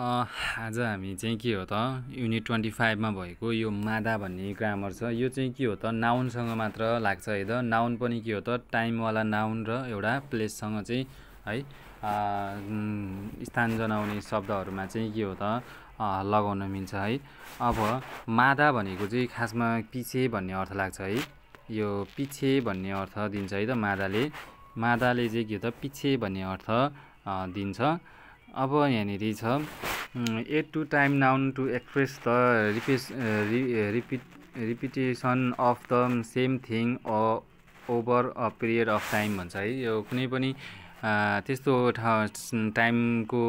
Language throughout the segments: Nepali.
आज हामी चाहिँ के हो त युनिट ट्वेन्टी फाइभमा भएको यो मादा भन्ने ग्रामर छ यो चाहिँ के हो त नाउनसँग मात्र लाग्छ है त नाउन पनि के हो त टाइमवाला नाउन र एउटा प्लेससँग चाहिँ है स्थान जनाउने शब्दहरूमा चाहिँ के हो त लगाउन मिल्छ है अब मादा भनेको चाहिँ खासमा पिछे भन्ने अर्थ लाग्छ है यो पिछे भन्ने अर्थ दिन्छ है त मादाले मादाले चाहिँ के हो त पिछे भन्ने अर्थ दिन्छ अब यहाँनिर छ a to time noun to express the रिपिस repeat repetition of the same thing a over a period of time भन्छ है यो कुनै पनि त्यस्तो ठाउँ टाइमको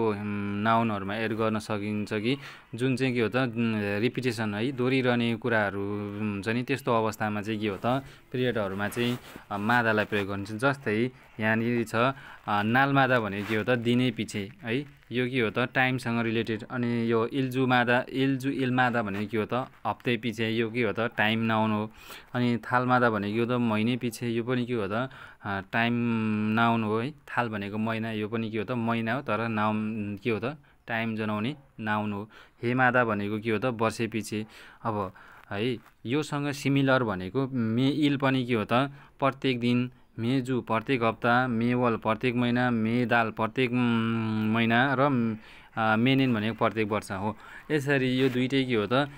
नाउनहरूमा एड गर्न सकिन्छ कि जुन चाहिँ के हो त रिपिटेसन है दोहोरिरहने कुराहरू हुन्छ नि त्यस्तो अवस्थामा चाहिँ के हो त पिरियडहरूमा चाहिँ मादालाई प्रयोग गर्नु जस्तै यहाँनिर छ नालमादा भने के हो त दिनै पछि है यो के हो त टाइमसँग रिलेटेड अनि यो इल्जु मादा इल्जु इल्मादा भने के हो त हप्ते पछि यो के हो त टाइम नाउन हो अनि थालमादा के हो त महिनै पछि यो पनि के हो त टाइम नाउन हो है थाल भनेको महिना यो पनि के हो त महिना हो तर नाउ के हो त टाइम जनाउने नाउन हो हेमादा भनेको के हो त पछि अब है योसँग सिमिलर भनेको मे इल पनि के हो त प्रत्येक दिन मेजु प्रत्येक हप्ता मेवल प्रत्येक महिना मे दाल प्रत्येक महिना र मेनेन भनेको प्रत्येक वर्ष हो यसरी यो दुइटै के हो त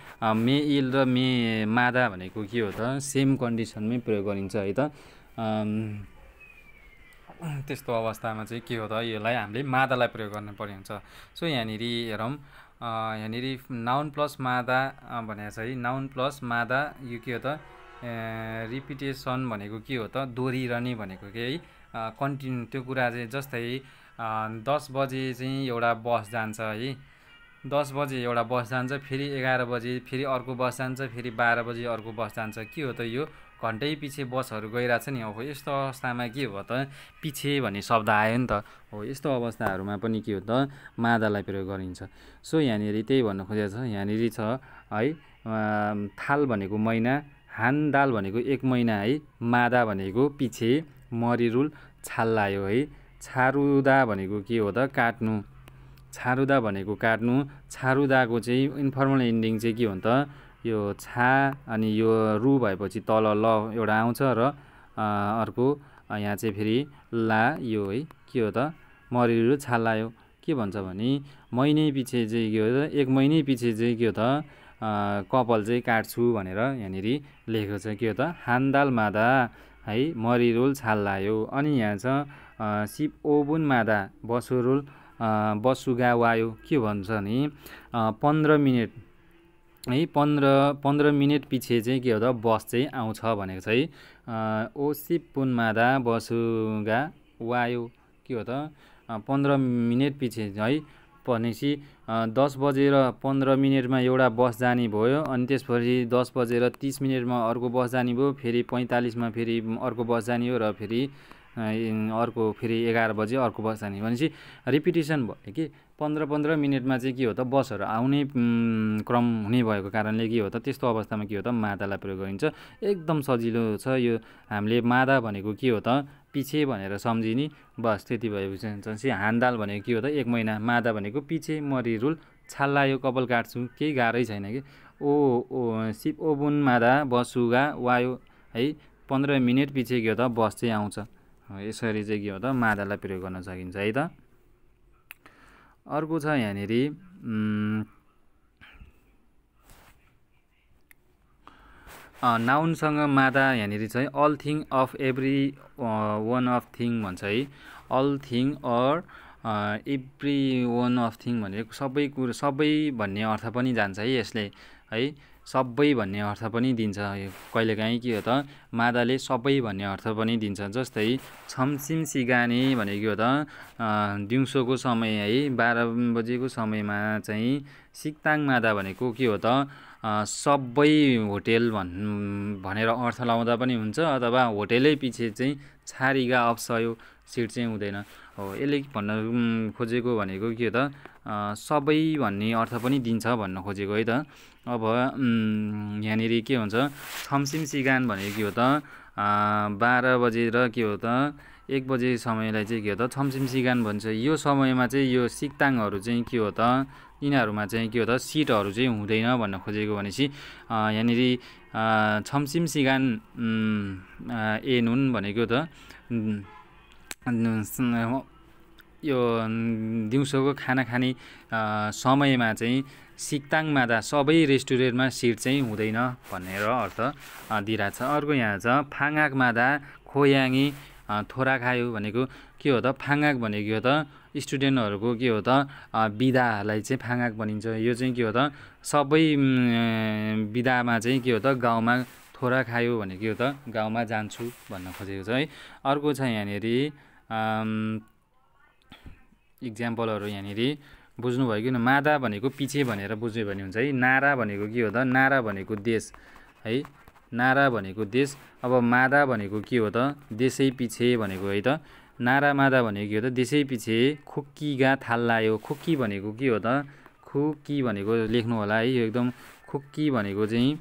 मे इल र मे मादा भनेको के हो त सेम कन्डिसनमै प्रयोग गरिन्छ है त त्यस्तो अवस्थामा चाहिँ के हो त यसलाई हामीले मादालाई प्रयोग गर्न पर्ने हुन्छ सो यहाँनिर हेरौँ यहाँनिर नाउन प्लस मादा भनेर चाहिँ नाउन प्लस मादा यो के हो त रिपिटेसन भनेको के हो त दोहोरिरहने भनेको के है कन्टिन्यू त्यो कुरा चाहिँ जस्तै दस बजे चाहिँ एउटा बस जान्छ है दस बजे एउटा बस जान्छ फेरि एघार बजे फेरि अर्को बस जान्छ फेरि बाह्र बजे अर्को बस जान्छ के हो त यो घन्टै पछि बसहरू गइरहेछ नि अब यस्तो अवस्थामा के हो त पछि भन्ने शब्द आयो नि त हो यस्तो अवस्थाहरूमा पनि के हो त मादालाई प्रयोग गरिन्छ सो यहाँनिर त्यही भन्नु खोजेको छ यहाँनिर छ है थाल भनेको महिना हान दाल भनेको एक महिना है मादा भनेको पछि मरिरुल छाल्लायो है छारुदा भनेको के हो त काट्नु छारुदा भनेको काट्नु छारुदाको चाहिँ इन्फर्मल इन्डिङ चाहिँ के हो त यो छा अनि यो रु भएपछि तल ल एउटा आउँछ र अर्को यहाँ चाहिँ फेरि ला यो है के हो त मरिरु लायो के भन्छ भने महिनै पछि चाहिँ के हो त एक महिनै पछि चाहिँ के हो त कपाल चाहिँ काट्छु भनेर यहाँनिर लेखेको छ के हो त हान्दाल मादा है मरिरोल छाल लायो अनि यहाँ छ सिप ओबुन मादा बसुरुल बसुगा वायो के भन्छ नि पन्ध्र मिनट है पन्ध्र पन्ध्र मिनट पछि चाहिँ के हो त बस चाहिँ आउँछ भनेको छ चाहिँ सिपुन मादा बसुगा वायो के हो त पन्ध्र मिनट पछि है भनेपछि दस बजेर पन्ध्र मिनटमा एउटा बस जाने भयो अनि त्यसपछि दस बजेर तिस मिनटमा अर्को बस जाने भयो फेरि पैँतालिसमा फेरि अर्को बस जाने हो र फेरि अर्को फेरि एघार बजे अर्को बस जाने भनेपछि रिपिटेसन भयो कि पन्ध्र पन्ध्र मिनटमा चाहिँ के हो त बसहरू आउने क्रम हुने भएको कारणले के हो त त्यस्तो अवस्थामा के हो त मादालाई प्रयोग गरिन्छ एकदम सजिलो छ यो हामीले मादा भनेको के हो त पिछे भनेर सम्झिने बस त्यति भएपछि चाहिँ हान्दाल भनेको के हो त एक महिना मादा भनेको पिछे मरिरुल छाल्ला यो कपाल काट्छु केही गाह्रै छैन कि ओ ओ सिप ओबुन मादा बसुगा वायो है पन्ध्र मिनट पछि के हो त बस चाहिँ आउँछ यसरी चाहिँ के हो त मादालाई प्रयोग गर्न सकिन्छ है त अर्को छ यहाँनिर नाउनसँग मादा यहाँनिर चाहिँ all thing of every one of thing भन्छ है all thing or every one of thing भनेको सबै कुरो सबै भन्ने अर्थ पनि जान्छ है यसले है सबै भन्ने अर्थ पनि दिन्छ कहिलेकाहीँ के हो त मादाले सबै भन्ने अर्थ पनि दिन्छ जस्तै छमछिम सिगाने भनेको हो त दिउँसोको समय है बाह्र बजेको समयमा चाहिँ सिक्ताङ मादा भनेको के हो त सबै होटेल भन् भनेर अर्थ लाउँदा पनि हुन्छ अथवा होटेलै पछि चाहिँ छारिगा अप्सयो सिट चाहिँ हुँदैन हो यसले भन्न खोजेको भनेको के त सबै भन्ने अर्थ पनि दिन्छ भन्न खोजेको है त अब यहाँनिर के हुन्छ छमसिम सिगान भनेको के हो त बाह्र बजेर के हो त एक बजे समयलाई चाहिँ के हो त छमसिम सिगान भन्छ यो समयमा चाहिँ यो सिक्ताङहरू चाहिँ के हो त यिनीहरूमा चाहिँ के हो त सिटहरू चाहिँ हुँदैन भन्न खोजेको भनेपछि यहाँनिर छमसिम सिगान ए नुन भनेको त यो दिउँसोको खाना खाने समयमा चाहिँ सिक्ताङ मादा सबै रेस्टुरेन्टमा सिट चाहिँ हुँदैन भनेर अर्थ दिइरहेको छ अर्को यहाँ छ फाङाक मादा खोयाङी थोरा खायो भनेको के हो त फाङाक भनेको हो त स्टुडेन्टहरूको के हो त विधाहरूलाई चाहिँ फाङाक भनिन्छ यो चाहिँ के हो त सबै विधामा चाहिँ के हो त गाउँमा थोरा खायो भने के हो त गाउँमा जान्छु भन्न खोजेको छ है अर्को छ यहाँनिर इक्जाम्पलहरू यहाँनिर बुझ्नुभयो किन मादा भनेको पिछे भनेर बुझ्यो भने हुन्छ है नारा भनेको के हो त नारा भनेको देश है नारा भनेको देश अब मादा भनेको के हो त देशै पिछे भनेको है त नारा मादा भनेको के हो त देशै पछि थाल लायो खोक्की भनेको के हो त खुक्की भनेको लेख्नु होला है यो एकदम खुक्की भनेको चाहिँ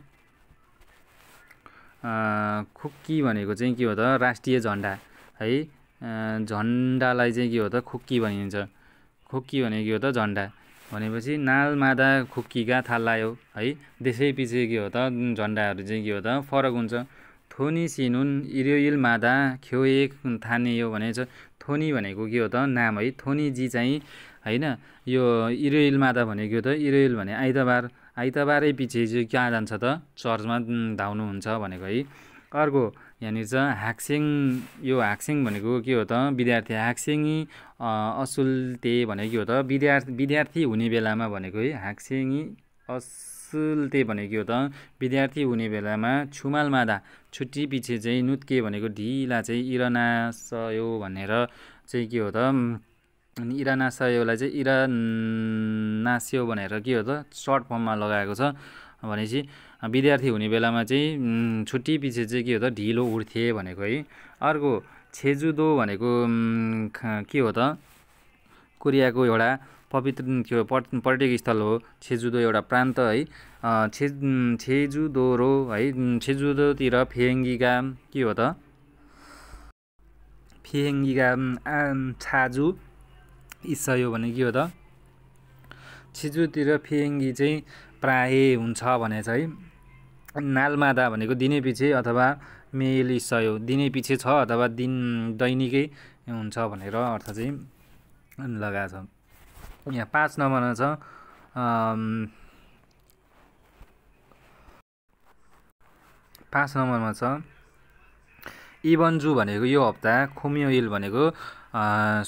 खुक्की भनेको चाहिँ के हो त राष्ट्रिय झन्डा है झन्डालाई चाहिँ के हो त खुक्की भनिन्छ खुक्की भनेको के हो त झन्डा भनेपछि नाल मादा गा थाल थाल्लायो है देशै पछि के हो त झन्डाहरू चाहिँ के हो त फरक हुन्छ थोनी सिनुन इरोइल मादा एक थाने यो भने चाहिँ थोनी भनेको के हो त नाम है थोनीजी चाहिँ होइन यो इरोइल मादा भनेको त इरोइल भने आइतबार आइतबारै पछि चाहिँ कहाँ जान्छ त चर्चमा धाउनुहुन्छ भनेको है अर्को यहाँनिर छ हाक्सिङ यो हाक्सिङ भनेको के हो त विद्यार्थी हाक्सिङी असुल्ते भनेको के हो त विद्यार्थी विद्यार्थी हुने बेलामा भनेको है हाक्सिङी अस असुल्ते भनेको त विद्यार्थी हुने बेलामा छुमाल मादा छुट्टी पछि चाहिँ नुत्के भनेको ढिला चाहिँ इरनासयो भनेर चाहिँ के हो त अनि इरानासयोलाई चाहिँ इरानास्यो भनेर के हो त सर्ट फर्ममा लगाएको छ भनेपछि विद्यार्थी हुने बेलामा चाहिँ छुट्टी पछि चाहिँ के हो त ढिलो उठ्थे भनेको है अर्को छेजुदो भनेको के हो त कोरियाको एउटा पवित्र त्यो पर्य पर्यटक स्थल हो छेजुदो एउटा प्रान्त है छे छेजुदोरो है छेजुदोतिर फेहेङ्गिगा के हो त फेहेङ्गिगा छाजु इस्सयो भने के हो त छेजुतिर फेहेङ्गी चाहिँ प्राय हुन्छ भने चाहिँ नालमादा भनेको पछि अथवा मेल दिनै पछि छ अथवा दिन दैनिकै हुन्छ भनेर अर्थ चाहिँ लगाएको छ यहाँ पाँच नम्बरमा छ पाँच नम्बरमा छ इबन्जु भनेको यो हप्ता खुमियो इल भनेको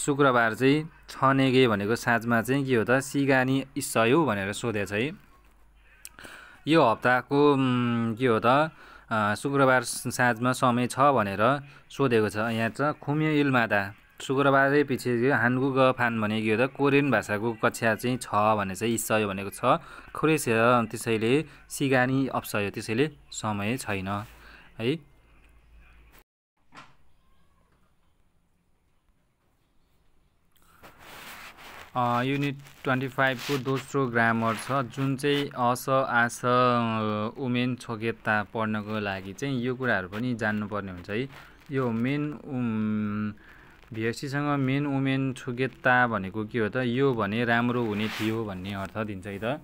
शुक्रबार चाहिँ छनेगे भनेको साँझमा चाहिँ के हो त सिगानी इसयो भनेर सोधेछ है यो हप्ताको के हो त शुक्रबार साँझमा समय छ भनेर सोधेको छ यहाँ छ खुमियो इल मादा शुक्रबारै पछि हान्गु गफान भनेको त कोरियन भाषाको कक्षा चाहिँ छ भने चाहिँ इस्सयो भनेको छ छ त्यसैले सिगानी अप्सयो त्यसैले समय छैन है युनिट ट्वेन्टी फाइभको दोस्रो ग्रामर छ जुन चाहिँ अस आस उमेन छोकेता पढ्नको लागि चाहिँ यो कुराहरू पनि जान्नुपर्ने हुन्छ है यो मेन भिएससीसँग मेन वुमेन छुगेता भनेको के हो त यो भने राम्रो हुने थियो भन्ने अर्थ दिन्छ है त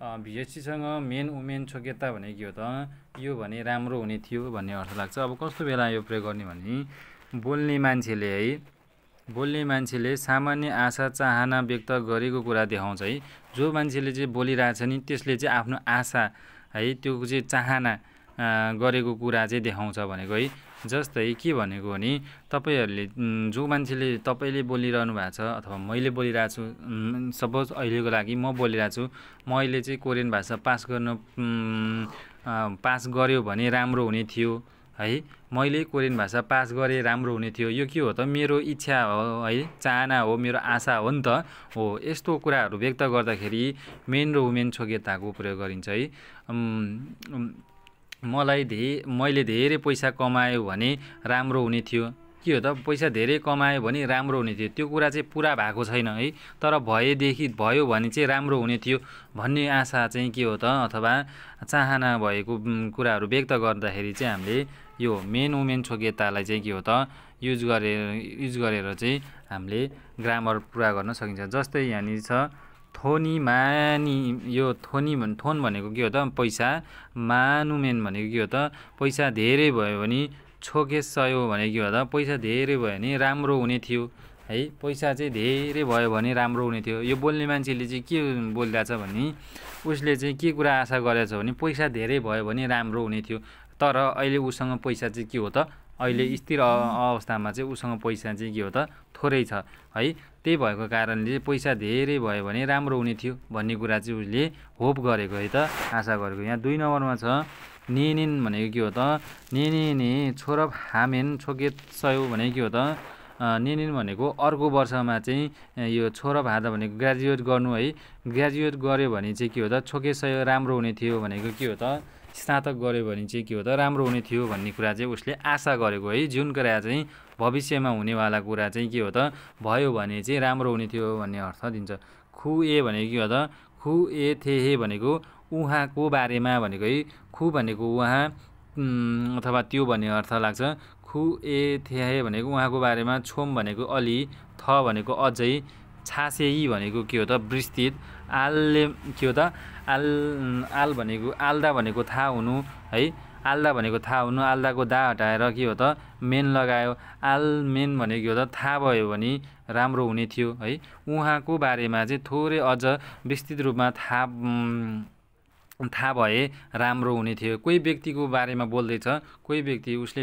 भिएससीसँग मेन वुमेन छोकेता भने के हो त यो भने राम्रो हुने थियो भन्ने अर्थ लाग्छ अब कस्तो बेला यो प्रयोग गर्ने भने बोल्ने मान्छेले है बोल्ने मान्छेले सामान्य आशा चाहना व्यक्त गरेको कुरा देखाउँछ है जो मान्छेले चाहिँ बोलिरहेछ नि त्यसले चाहिँ आफ्नो आशा है त्यो चाहिँ चाहना गरेको कुरा चाहिँ देखाउँछ भनेको है जस्तै के भनेको भने तपाईँहरूले जो मान्छेले तपाईँले बोलिरहनु भएको छ अथवा मैले बोलिरहेको छु सपोज अहिलेको लागि म बोलिरहेको छु म अहिले चाहिँ कोरियन भाषा पास गर्न पास गऱ्यो भने राम्रो हुने थियो है मैले कोरियन भाषा पास गरेँ राम्रो हुने थियो यो के हो त मेरो इच्छा हो है चाहना हो मेरो आशा हो नि त हो यस्तो कुराहरू व्यक्त गर्दाखेरि मेन र वुमेन छोगेताको प्रयोग गरिन्छ है मलाई धे मैले धेरै पैसा कमायो भने राम्रो हुने थियो के हो त पैसा धेरै कमायो भने राम्रो हुने थियो त्यो कुरा चाहिँ पुरा भएको छैन है तर भएदेखि भयो भने चाहिँ राम्रो हुने थियो भन्ने आशा चाहिँ के हो त अथवा चाहना भएको कुराहरू व्यक्त गर्दाखेरि चाहिँ हामीले यो मेन वुमेन छोकेतालाई चाहिँ के हो त युज गरेर युज गरेर चाहिँ हामीले ग्रामर पुरा गर्न सकिन्छ जस्तै यहाँनिर छ थोनी मानि यो थोनी भन् थोन भनेको के हो त पैसा मानुमेन भनेको के हो त पैसा धेरै भयो भने छोके सयो भने के हो त पैसा धेरै भयो भने राम्रो हुने थियो है पैसा चाहिँ धेरै भयो भने राम्रो हुने थियो यो बोल्ने मान्छेले चाहिँ के बोलिरहेछ भने उसले चाहिँ के कुरा आशा गरेछ भने पैसा धेरै भयो भने राम्रो हुने थियो तर अहिले उसँग पैसा चाहिँ के हो त अहिले स्थिर अवस्थामा चाहिँ उसँग पैसा चाहिँ के हो त थोरै छ है त्यही भएको कारणले पैसा धेरै भयो भने राम्रो हुने थियो भन्ने कुरा चाहिँ उसले होप गरेको है त आशा गरेको यहाँ दुई नम्बरमा छ नेनेन भनेको के हो त नेने छोरप हामेन छोकेत सय भनेको के हो त नेनेन भनेको अर्को वर्षमा चाहिँ यो छोरा हाँदा भनेको ग्रेजुएट गर्नु है ग्रेजुएट गऱ्यो भने चाहिँ के हो त छोके सय राम्रो हुने थियो भनेको के हो त स्नातक गऱ्यो भने चाहिँ के हो त राम्रो हुने थियो भन्ने कुरा चाहिँ उसले आशा गरेको है जुन कुरा चाहिँ भविष्यमा हुनेवाला कुरा चाहिँ के हो त भयो भने चाहिँ राम्रो हुने थियो भन्ने अर्थ दिन्छ खु ए भनेको के हो त खु ए थे हे भनेको उहाँको बारेमा भनेको है खु भनेको उहाँ अथवा त्यो भन्ने अर्थ लाग्छ खु ए थे भनेको उहाँको बारेमा छोम भनेको अलि थ भनेको अझै छासेई भनेको के हो त विस्तृत आलले के हो त आल आल भनेको आल्दा भनेको थाहा हुनु है आल्दा भनेको थाहा हुनु आल्दाको दा हटाएर के हो त मेन लगायो आल मेन भनेको के हो त थाहा भयो भने राम्रो हुने थियो है उहाँको बारेमा चाहिँ थोरै अझ विस्तृत रूपमा थाहा थाहा भए राम्रो हुने थियो कोही व्यक्तिको बारेमा बोल्दैछ कोही व्यक्ति उसले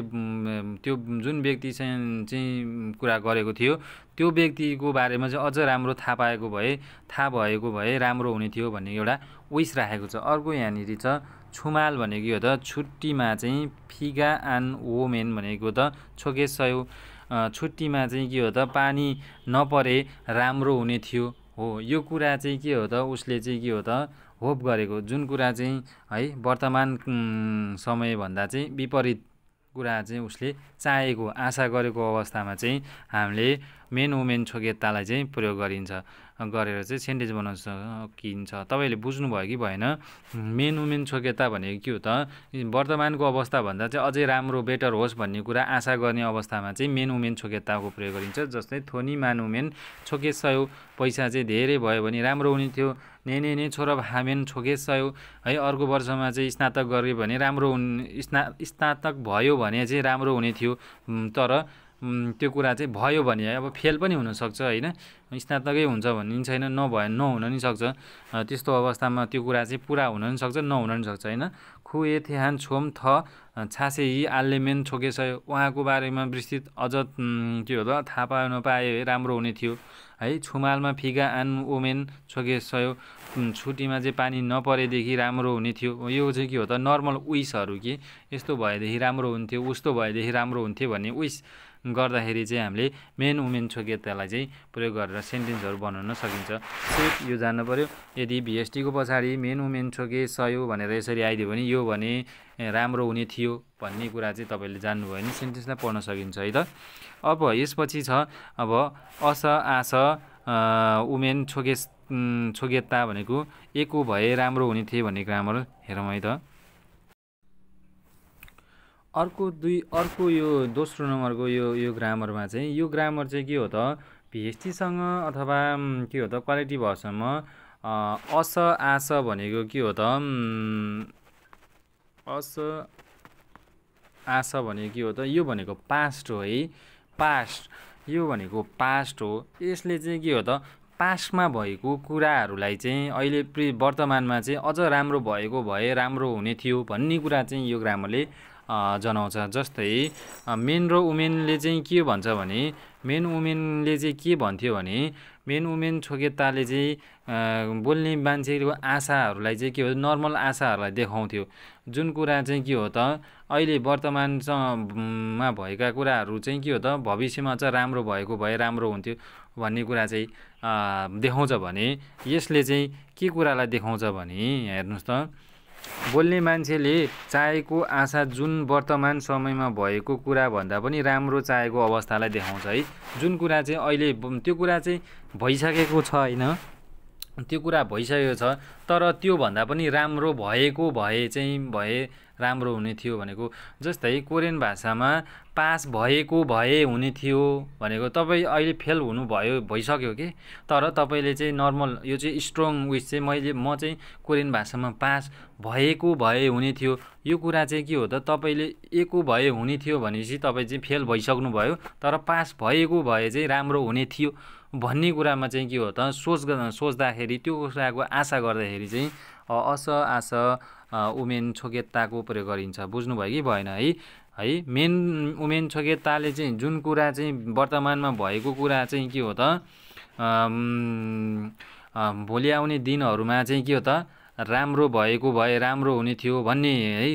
त्यो जुन व्यक्ति चाहिँ चाहिँ कुरा गरेको थियो त्यो व्यक्तिको बारेमा चाहिँ अझ राम्रो थाहा पाएको भए थाहा भएको भए राम्रो हुने थियो भन्ने एउटा उइस राखेको छ अर्को यहाँनिर छ छुमाल भनेको यो त छुट्टीमा चाहिँ फिगा आन वोमेन भनेको त छोके सयो छुट्टीमा चाहिँ के हो त पानी नपरे राम्रो हुने थियो हो यो कुरा चाहिँ के हो त उसले चाहिँ के हो त होप गरेको जुन कुरा चाहिँ है वर्तमान समयभन्दा चाहिँ विपरीत कुरा चाहिँ उसले चाहेको आशा गरेको अवस्थामा चाहिँ हामीले मेन वुमेन छोगेत्तालाई चाहिँ प्रयोग गरिन्छ गरेर चाहिँ सेन्टेज बनाउन सकिन्छ तपाईँले बुझ्नुभयो कि भएन मेन वुमेन छोकेता भनेको के हो त वर्तमानको अवस्थाभन्दा चाहिँ अझै राम्रो बेटर होस् भन्ने कुरा आशा गर्ने अवस्थामा चाहिँ मेन वुमेन छोकेताको प्रयोग गरिन्छ जस्तै थोनी मान वुमेन छोके सयो पैसा चाहिँ धेरै भयो भने राम्रो हुने थियो ने ने ने छोरा हामेन छोके सयो है अर्को वर्षमा चाहिँ स्नातक गऱ्यो भने राम्रो हुने स्ना स्नातक भयो भने चाहिँ राम्रो हुने थियो तर त्यो कुरा चाहिँ भयो भने अब फेल पनि हुनसक्छ होइन स्नातकै हुन्छ भन्ने छैन नभए नहुन नि सक्छ त्यस्तो अवस्थामा त्यो कुरा चाहिँ पुरा हुन नि सक्छ नहुन नि सक्छ होइन खुए थेहान छोम थ छासे यी आल्लेमेन छोकेछ उहाँको बारेमा विस्तृत अझ के हो त थाहा पाए नपाए राम्रो हुने थियो है छुमालमा फिगा आन ओमेन छोकेसयो छुट्टीमा चाहिँ पानी नपरेदेखि राम्रो हुने थियो यो चाहिँ के हो त नर्मल उइसहरू कि यस्तो भएदेखि राम्रो हुन्थ्यो उस्तो भएदेखि राम्रो हुन्थ्यो भन्ने उइस गर्दाखेरि चाहिँ हामीले मेन वुमेन छोगेतालाई चाहिँ प्रयोग गरेर सेन्टेन्सहरू बनाउन सकिन्छ सेफ यो जान्नु पऱ्यो यदि भिएसटीको पछाडि मेन वुमेन छोके सयो भनेर यसरी आइदियो भने यो भने राम्रो हुने थियो भन्ने कुरा चाहिँ तपाईँले जान्नुभयो भने सेन्टेन्सलाई पढ्न सकिन्छ है त अब यसपछि छ अब अस आस वुमेन छोके छोकेता भनेको एको भए राम्रो हुने थिए भन्ने ग्रामर हेरौँ है त अर्को दुई अर्को यो दोस्रो नम्बरको यो यो ग्रामरमा चाहिँ यो ग्रामर चाहिँ के हो त भिएसटीसँग अथवा के हो त क्वालिटी भएसम्म अस आस भनेको के हो त अस आस भनेको के हो त यो भनेको पास्ट हो है पास्ट यो भनेको पास्ट हो यसले चाहिँ के हो त पास्टमा भएको कुराहरूलाई चाहिँ अहिले प्रि वर्तमानमा चाहिँ अझ राम्रो भएको भए राम्रो हुने थियो भन्ने कुरा चाहिँ यो ग्रामरले जनाउँछ जस्तै मेन र वुमेनले चाहिँ के भन्छ भने मेन वुमेनले चाहिँ के भन्थ्यो भने मेन वुमेन छोकेताले चाहिँ बोल्ने मान्छेको आशाहरूलाई चाहिँ के हो नर्मल आशाहरूलाई देखाउँथ्यो जुन कुरा चाहिँ के हो त अहिले वर्तमानमा भएका कुराहरू चाहिँ के हो त भविष्यमा चाहिँ राम्रो भएको भए राम्रो हुन्थ्यो भन्ने कुरा चाहिँ देखाउँछ भने यसले चाहिँ के कुरालाई देखाउँछ भने हेर्नुहोस् त बोल्ने मान्छेले चाहेको आशा जुन वर्तमान समयमा भएको भन्दा पनि राम्रो चाहेको अवस्थालाई देखाउँछ है जुन कुरा चाहिँ अहिले त्यो कुरा चाहिँ भइसकेको छ होइन त्यो कुरा भइसकेको छ तर त्योभन्दा पनि राम्रो भएको भए चाहिँ भए राम्रो हुने थियो भनेको जस्तै कोरियन भाषामा पास भएको भए हुने थियो भनेको तपाईँ अहिले फेल हुनुभयो भइसक्यो कि तर तपाईँले चाहिँ नर्मल यो चाहिँ स्ट्रङ विस चाहिँ मैले म चाहिँ कोरियन भाषामा पास भएको भए हुने थियो यो कुरा चाहिँ के हो त तपाईँले एको भए हुने थियो भनेपछि तपाईँ चाहिँ फेल भइसक्नुभयो तर पास भएको भए चाहिँ राम्रो हुने थियो भन्ने कुरामा चाहिँ के हो त सोच सोच्दाखेरि त्यो कुराको आशा गर्दाखेरि चाहिँ अस आस उमेन छोकेताको प्रयोग गरिन्छ बुझ्नुभयो कि भएन है है मेन उमेन छोकेताले चाहिँ जुन कुरा चाहिँ वर्तमानमा भएको कुरा चाहिँ के हो त भोलि आउने दिनहरूमा चाहिँ के हो त राम्रो भएको भए राम्रो हुने थियो भन्ने है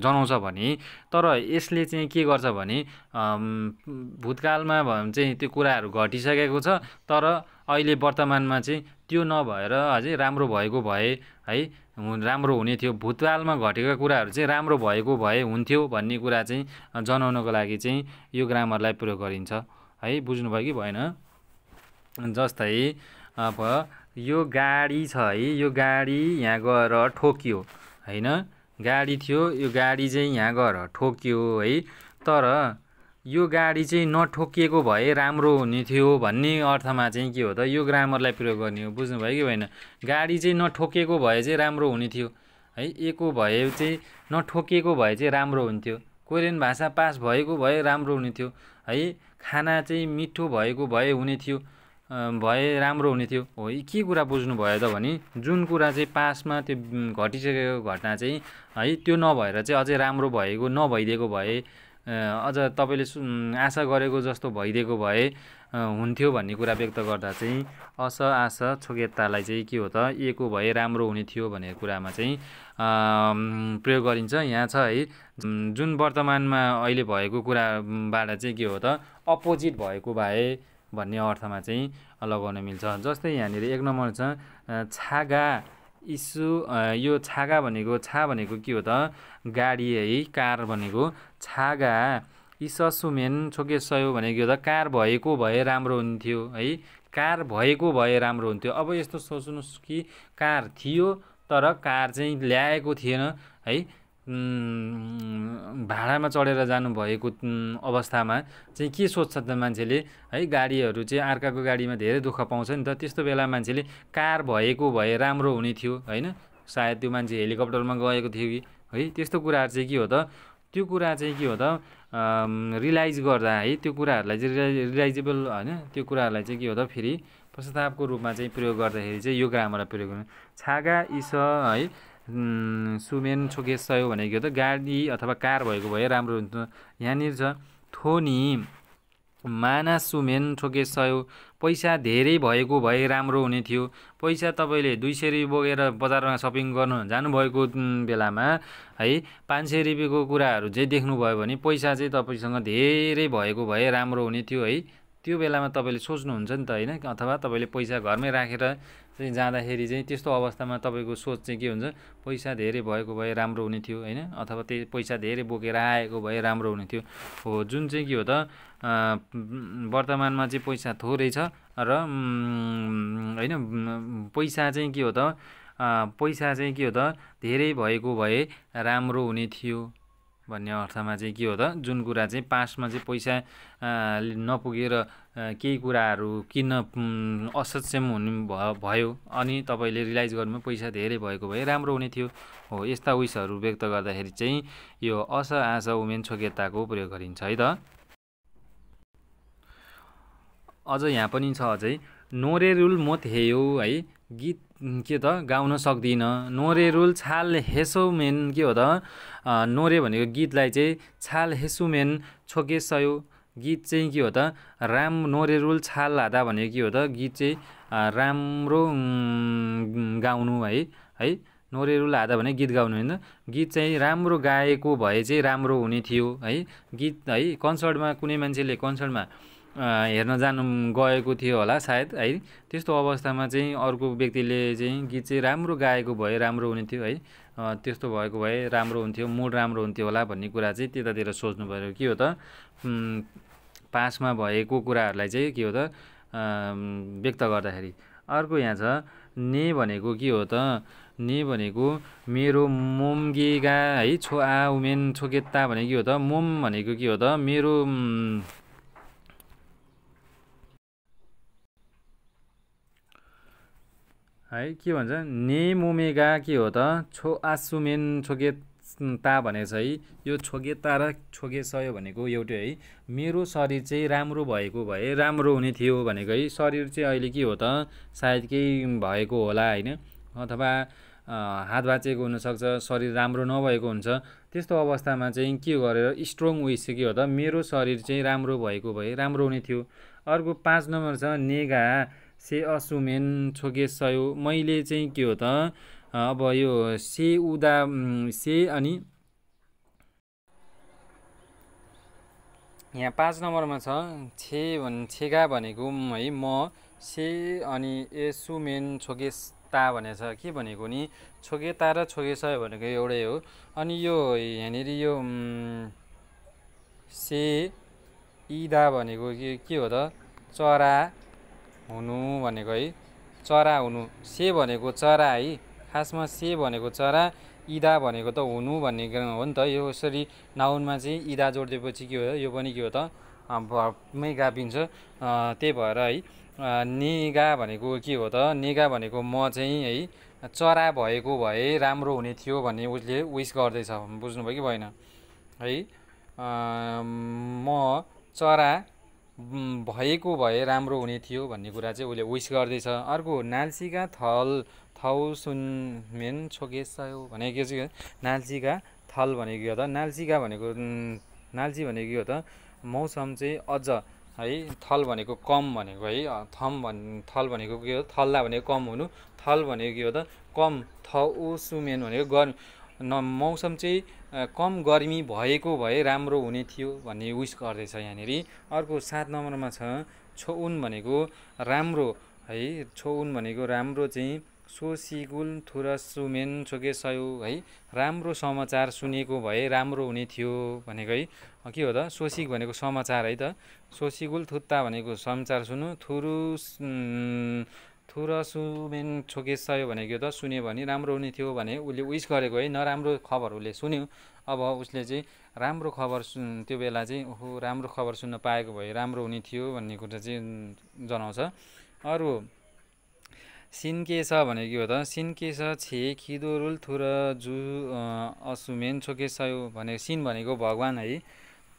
जनाउँछ भने तर यसले चाहिँ के गर्छ भने भूतकालमा चाहिँ त्यो कुराहरू घटिसकेको छ तर अहिले वर्तमानमा चाहिँ त्यो नभएर अझै राम्रो भएको भए है राम्रो हुने थियो भूतकालमा घटेका कुराहरू चाहिँ राम्रो भएको भए हुन्थ्यो भन्ने कुरा चाहिँ जनाउनको लागि चाहिँ यो ग्रामरलाई प्रयोग गरिन्छ है बुझ्नुभयो कि भएन जस्तै अब यो गाडी छ है यो गाडी यहाँ गएर ठोकियो होइन गाडी थियो यो गाडी चाहिँ यहाँ गएर ठोकियो है तर यो गाडी चाहिँ नठोकिएको भए राम्रो हुने थियो भन्ने अर्थमा चाहिँ के हो त यो ग्रामरलाई प्रयोग गर्ने हो बुझ्नुभयो कि भएन गाडी चाहिँ नठोकिएको भए चाहिँ राम्रो हुने थियो है एको भए चाहिँ नठोकिएको भए चाहिँ राम्रो हुन्थ्यो कोरियन भाषा पास भएको भए राम्रो हुने थियो है खाना चाहिँ मिठो भएको भए हुने थियो भए राम्रो हुने थियो हो के कुरा बुझ्नु भयो त भने जुन कुरा चाहिँ पासमा त्यो घटिसकेको घटना चाहिँ है त्यो नभएर चाहिँ अझै राम्रो भएको नभइदिएको भए अझ तपाईँले आशा गरेको जस्तो भइदिएको भए हुन्थ्यो भन्ने कुरा व्यक्त गर्दा चाहिँ अस आशा छोकेतालाई चाहिँ के हो त एको भए राम्रो हुने थियो भन्ने कुरामा चाहिँ प्रयोग गरिन्छ यहाँ छ है जुन वर्तमानमा अहिले भएको कुराबाट चाहिँ के हो त अपोजिट भएको भए भन्ने अर्थमा चाहिँ लगाउन मिल्छ जस्तै यहाँनिर एक नम्बर छ छागा इसु यो छागा भनेको छा भनेको के हो त गाडी है कार भनेको छागा इससुमेन सयो भनेको त कार भएको भए राम्रो हुन्थ्यो है कार भएको भए राम्रो हुन्थ्यो अब यस्तो सोच्नुहोस् कि कार थियो तर कार चाहिँ ल्याएको थिएन है भाडामा चढेर जानुभएको अवस्थामा चाहिँ के सोच्छ त मान्छेले है गाडीहरू चाहिँ अर्काको गाडीमा धेरै दुःख पाउँछ नि त त्यस्तो बेला मान्छेले कार भएको भए राम्रो हुने थियो होइन सायद त्यो मान्छे हेलिकप्टरमा गएको थियो कि है त्यस्तो कुराहरू चाहिँ के हो त त्यो कुरा चाहिँ के हो त रिलाइज गर्दा है त्यो कुराहरूलाई चाहिँ रिलाइ रिलाइजेबल होइन त्यो कुराहरूलाई चाहिँ के हो त फेरि प्रस्तावको रूपमा चाहिँ प्रयोग गर्दाखेरि चाहिँ यो ग्रामरलाई प्रयोग गर्नु छागा इस है सुमेन सयो भनेको त गाडी अथवा कार भएको भए राम्रो हुन्थ्यो यहाँनिर छ थोनी माना सुमेन सयो पैसा धेरै भएको भए राम्रो हुने थियो पैसा तपाईँले दुई सय रुपियाँ बोकेर बजारमा सपिङ गर्नु जानुभएको बेलामा है पाँच सय रुपियाँको कुराहरू चाहिँ देख्नुभयो भने पैसा चाहिँ तपाईँसँग धेरै भएको भए राम्रो हुने थियो है त्यो बेलामा तपाईँले सोच्नुहुन्छ नि त होइन अथवा तपाईँले पैसा घरमै राखेर चाहिँ जाँदाखेरि चाहिँ त्यस्तो अवस्थामा तपाईँको सोच चाहिँ के हुन्छ पैसा धेरै भएको भए राम्रो हुने थियो होइन अथवा त्यही पैसा धेरै बोकेर आएको भए राम्रो हुने थियो हो जुन चाहिँ के हो त वर्तमानमा चाहिँ पैसा थोरै छ र होइन पैसा चाहिँ के हो त पैसा चाहिँ के हो त धेरै भएको भए राम्रो हुने थियो भन्ने अर्थमा चाहिँ के हो त जुन कुरा चाहिँ पासमा चाहिँ पैसा नपुगेर केही कुराहरू किन्न असक्षम हुनु भयो अनि तपाईँले रियलाइज गर्नुमा पैसा धेरै भएको भए राम्रो हुने थियो हो यस्ता उइसहरू व्यक्त गर्दाखेरि चाहिँ यो अस आशा उमेन छोकेताको प्रयोग गरिन्छ है त अझ यहाँ पनि छ अझै नोरेरुल मोत हेयो है गीत के त गाउन सक्दिनँ नोरे रुल छाल मेन के हो त नोरे भनेको गीतलाई चाहिँ छाल हेसुमेन छोके सयो गीत चाहिँ के हो त राम नोरे रुल छाल हादा भनेको के हो त गीत चाहिँ राम्रो गाउनु है है नोरे रुल हादा भने गीत गाउनु होइन गीत चाहिँ राम्रो गाएको भए चाहिँ राम्रो हुने थियो है गीत है कन्सर्टमा कुनै मान्छेले कन्सर्टमा हेर्न जानु गएको थियो होला सायद है त्यस्तो अवस्थामा चाहिँ अर्को व्यक्तिले चाहिँ गीत चाहिँ राम्रो गाएको भए राम्रो हुने थियो है त्यस्तो भएको भए राम्रो हुन्थ्यो मुड राम्रो हुन्थ्यो होला भन्ने कुरा चाहिँ त्यतातिर सोच्नु पऱ्यो के हो त पासमा भएको कुराहरूलाई चाहिँ के हो त व्यक्त गर्दाखेरि अर्को यहाँ छ ने भनेको के हो त ने भनेको मेरो मोमगेगा है छो आ उमेन छोकेत्ता भनेको के हो त मोम भनेको के हो त मेरो है के भन्छ नेमोमेगा के हो त छो आसुमेन छोगे ता भने चाहिँ यो छोगे ता र छोगे सयो भनेको एउटै है मेरो शरीर चाहिँ राम्रो भएको भए राम्रो हुने थियो भनेको है शरीर चाहिँ अहिले के हो त सायद केही भएको होला होइन अथवा हात भाँचेको हुनसक्छ शरीर राम्रो नभएको हुन्छ त्यस्तो अवस्थामा चाहिँ के गरेर स्ट्रङ उइस के हो त मेरो शरीर चाहिँ राम्रो भएको भए राम्रो हुने थियो अर्को पाँच नम्बर छ नेगा से असुमेन छोगे सयो मैले चाहिँ के हो त अब यो से उदा से अनि यहाँ पाँच नम्बरमा छ छे भन् छेगा भनेको है म से अनि एसुमेन छोगे ता भनेको छ के भनेको नि छोगे ता र छोगे सय भनेको एउटै हो अनि यो यहाँनिर यो से इदा भनेको के के हो त चरा हुनु भनेको है चरा हुनु से भनेको चरा है खासमा से भनेको चरा इदा भनेको त हुनु भन्ने हो नि त यो यसरी नाउनमा चाहिँ इदा जोडिदिएपछि के हो यो पनि के हो त भमै गाभिन्छ त्यही भएर है नेगा भनेको के हो त नेगा भनेको म चाहिँ है चरा भएको भए राम्रो हुने थियो भन्ने उसले विस गर्दैछ बुझ्नुभयो कि भएन है म चरा भएको भए राम्रो हुने थियो भन्ने कुरा चाहिँ उसले विस गर्दैछ अर्को नाल्सीका थल थौ सुनमेन छोकेसयो भनेको चाहिँ नाल्सीका थल भनेको हो त नाल्सीका भनेको नाल्सी भनेको हो त मौसम चाहिँ अझ है थल भनेको कम भनेको है थम भन् थल भनेको के हो थल्ला भनेको कम हुनु थल भनेको के हो त कम थौ सुमेन भनेको गर्मी न मौसम चाहिँ कम गर्मी भएको भए राम्रो हुने थियो भन्ने विस गर्दैछ यहाँनिर अर्को सात नम्बरमा छ छोउन भनेको राम्रो है छोउन भनेको राम्रो चाहिँ सोसिगुल थुरसुमेन सयो है राम्रो समाचार सुनेको भए राम्रो हुने थियो भनेको है के हो त सोसिक भनेको समाचार है त सोसिगुल थुत्ता भनेको समाचार सुन्नु थुरुस थुर सुमेन छोकेस सयो भनेको त सुन्यो भने राम्रो हुने थियो भने उसले उइस गरेको है नराम्रो खबर उसले सुन्यो अब उसले चाहिँ राम्रो खबर सुन त्यो बेला चाहिँ ओहो राम्रो खबर सुन्न पाएको भए राम्रो हुने थियो भन्ने कुरा चाहिँ जनाउँछ अरू के छ भनेको हो त के छ छे खिदोरुल थुर जु असुमेन छोकेस सयो भने सिन भनेको भगवान् है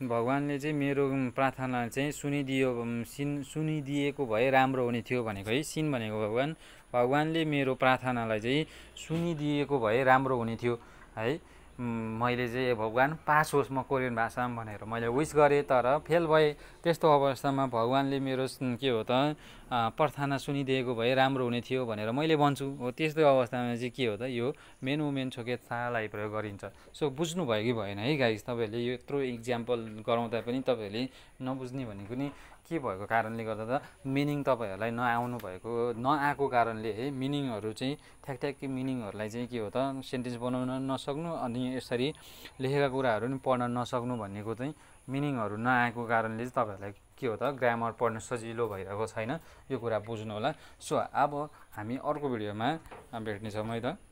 भगवान्ले चाहिँ मेरो प्रार्थना चाहिँ सुनिदियो सिन सुनिदिएको भए राम्रो हुने थियो भनेको है सिन भनेको भगवान् भगवान्ले मेरो प्रार्थनालाई चाहिँ सुनिदिएको भए राम्रो हुने थियो है मैले चाहिँ ए भगवान् पास होस् म कोरियन भाषामा भनेर मैले विस गरेँ तर फेल भएँ त्यस्तो अवस्थामा भगवान्ले मेरो के हो त प्रार्थना सुनिदिएको भए राम्रो हुने थियो भनेर मैले भन्छु हो त्यस्तो अवस्थामा चाहिँ के हो त यो मेन वुमेन छोके प्रयोग गरिन्छ सो बुझ्नु भयो कि भएन है गाइस तपाईँहरूले यत्रो इक्जाम्पल गराउँदा पनि तपाईँहरूले नबुझ्ने भनेको नि के भएको कारणले गर्दा त मिनिङ तपाईँहरूलाई नआउनु भएको नआएको कारणले है मिनिङहरू चाहिँ ठ्याक ठ्याक मिनिङहरूलाई चाहिँ के हो त सेन्टेन्स बनाउन नसक्नु अनि यसरी लेखेका कुराहरू पनि पढ्न नसक्नु भनेको चाहिँ मिनिङहरू नआएको कारणले चाहिँ तपाईँहरूलाई के हो त ग्रामर पढ्न सजिलो भइरहेको छैन यो कुरा बुझ्नु होला सो अब हामी अर्को भिडियोमा भेट्नेछौँ है त